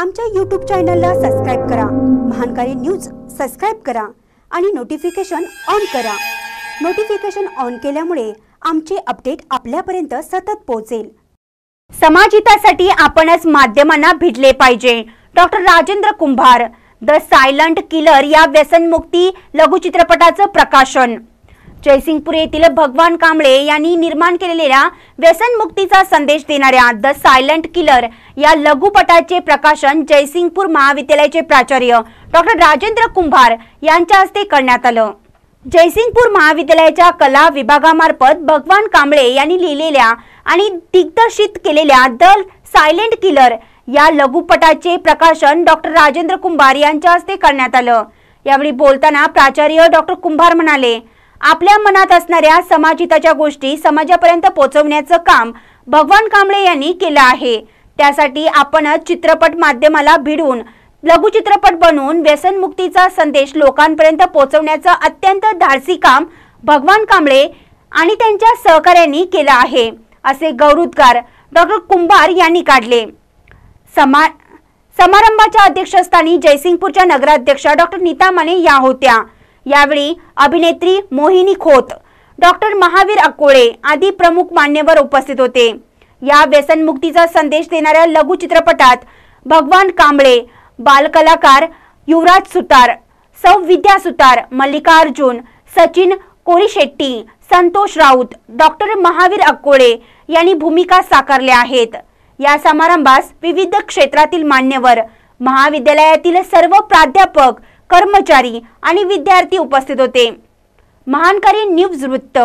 आमच्या यूट्यूब चॅनलला सबस्क्राईब करा महानकारी न्यूज सबस्क्राईब करा आणि नोटिफिकेशन ऑन करा नोटिफिकेशन ऑन केल्यामुळे आमचे अपडेट आपल्यापर्यंत सतत पोहोचेल समाजितासाठी आपणच माध्यमांना भिडले पाहिजे doctor Rajendra Kumbhar the silent killer या व्यसनमुक्ती लघुचित्रपटाचं प्रकाशन जयसिंगपूर येथील भगवान कांबळे यांनी निर्माण केलेल्या व्यसनमुक्तीचा संदेश देणाऱ्या द सायलंट किलर या लघुपटाचे प्रकाशन जयसिंगपूर महाविद्यालयाचे प्राचार्य डॉक्टर राजेंद्र कुंभार यांच्या हस्ते करण्यात आलं जयसिंगपूर महाविद्यालयाच्या कला विभागामार्फत भगवान कांबळे यांनी लिहिलेल्या आणि दिग्दर्शित केलेल्या द सायलेंट किलर या लघुपटाचे प्रकाशन डॉक्टर राजेंद्र कुंभार यांच्या हस्ते करण्यात आलं यावेळी बोलताना प्राचार्य डॉक्टर कुंभार म्हणाले आपल्या मनात असणाऱ्या समाजिताच्या गोष्टी समाजापर्यंत पोहोचवण्याचं काम भगवान कांबळे यांनी केलं आहे त्यासाठी आपणच चित्रपट माध्यमाला भिडून लघुचित्रपट बनवून व्यसनमुक्तीचा संदेश लोकांपर्यंत पोहोचवण्याचं अत्यंत धाडसी काम भगवान कांबळे आणि त्यांच्या सहकाऱ्यांनी केलं आहे असे गौरवोद्गार डॉक्टर कुंभार यांनी काढले समा समारंभाच्या अध्यक्षस्थानी जयसिंगपूरच्या नगराध्यक्षा डॉक्टर नीता माने या होत्या यावेळी अभिनेत्री मोहिनी खोत डॉक्टर महावीर अकोळे आदी प्रमुख मान्यवर उपस्थित होते या व्यसनमुक्तीचा संदेश देणाऱ्या लघु चित्रपटात भगवान कांबळे बालकलाकार युवराज सुतार सौ विद्या सुतार मल्लिकार्जुन सचिन कोरीशेट्टी संतोष राऊत डॉक्टर महावीर अकोळे यांनी भूमिका साकारल्या आहेत या समारंभास विविध क्षेत्रातील मान्यवर महाविद्यालयातील सर्व प्राध्यापक कर्मचारी आणि विद्यार्थी उपस्थित होते महानकारी न्यूज वृत्त